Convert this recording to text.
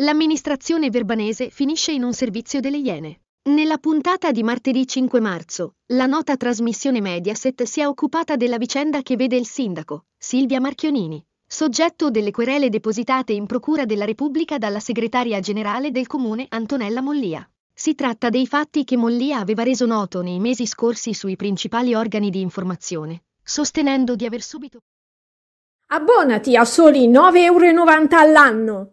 L'amministrazione verbanese finisce in un servizio delle Iene. Nella puntata di martedì 5 marzo, la nota trasmissione Mediaset si è occupata della vicenda che vede il sindaco, Silvia Marchionini, soggetto delle querele depositate in Procura della Repubblica dalla segretaria generale del comune Antonella Mollia. Si tratta dei fatti che Mollia aveva reso noto nei mesi scorsi sui principali organi di informazione, sostenendo di aver subito. Abbonati a soli 9,90 euro all'anno.